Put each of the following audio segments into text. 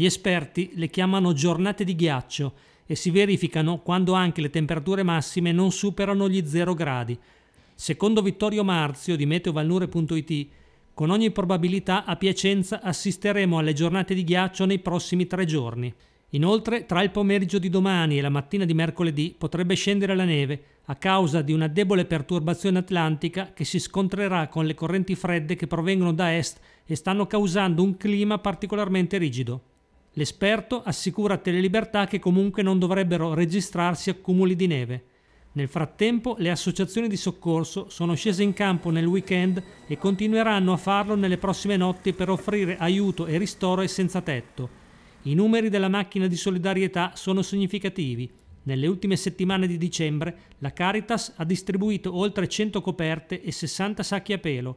Gli esperti le chiamano giornate di ghiaccio e si verificano quando anche le temperature massime non superano gli 0 gradi. Secondo Vittorio Marzio di meteovalnure.it, con ogni probabilità a Piacenza assisteremo alle giornate di ghiaccio nei prossimi tre giorni. Inoltre, tra il pomeriggio di domani e la mattina di mercoledì potrebbe scendere la neve a causa di una debole perturbazione atlantica che si scontrerà con le correnti fredde che provengono da est e stanno causando un clima particolarmente rigido. L'esperto assicura Telelibertà che comunque non dovrebbero registrarsi accumuli di neve. Nel frattempo le associazioni di soccorso sono scese in campo nel weekend e continueranno a farlo nelle prossime notti per offrire aiuto e ristoro ai senza tetto. I numeri della macchina di solidarietà sono significativi. Nelle ultime settimane di dicembre la Caritas ha distribuito oltre 100 coperte e 60 sacchi a pelo.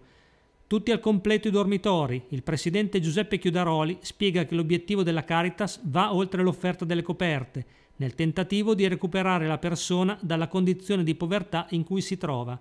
Tutti al completo i dormitori. Il presidente Giuseppe Chiudaroli spiega che l'obiettivo della Caritas va oltre l'offerta delle coperte, nel tentativo di recuperare la persona dalla condizione di povertà in cui si trova.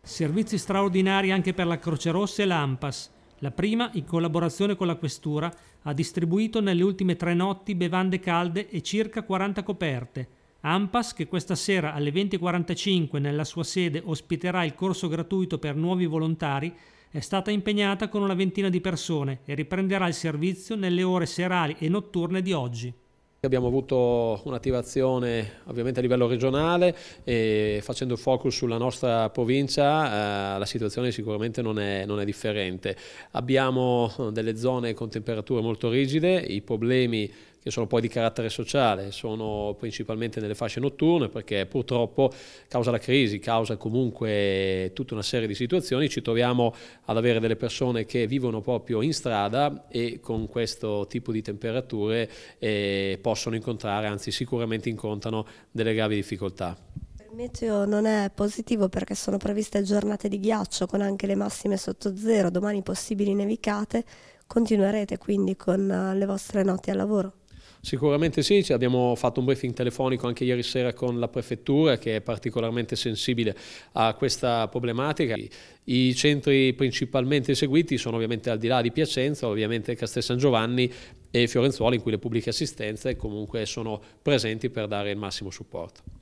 Servizi straordinari anche per la Croce Rossa e l'Ampas. La prima, in collaborazione con la Questura, ha distribuito nelle ultime tre notti bevande calde e circa 40 coperte. Ampas, che questa sera alle 20.45 nella sua sede ospiterà il corso gratuito per nuovi volontari, è stata impegnata con una ventina di persone e riprenderà il servizio nelle ore serali e notturne di oggi. Abbiamo avuto un'attivazione ovviamente a livello regionale e facendo focus sulla nostra provincia eh, la situazione sicuramente non è, non è, differente. Abbiamo eh, delle zone con temperature molto rigide, i problemi che sono poi di carattere sociale, sono principalmente nelle fasce notturne perché purtroppo causa la crisi, causa comunque tutta una serie di situazioni, ci troviamo ad avere delle persone che vivono proprio in strada e con questo tipo di temperature eh, possono incontrare, anzi sicuramente incontrano delle gravi difficoltà. Il meteo non è positivo perché sono previste giornate di ghiaccio con anche le massime sotto zero, domani possibili nevicate, continuerete quindi con eh, le vostre notti al lavoro. Sicuramente sì, abbiamo fatto un briefing telefonico anche ieri sera con la prefettura che è particolarmente sensibile a questa problematica. I centri principalmente seguiti sono ovviamente al di là di Piacenza, ovviamente Castel San Giovanni e Fiorenzuola in cui le pubbliche assistenze comunque sono presenti per dare il massimo supporto.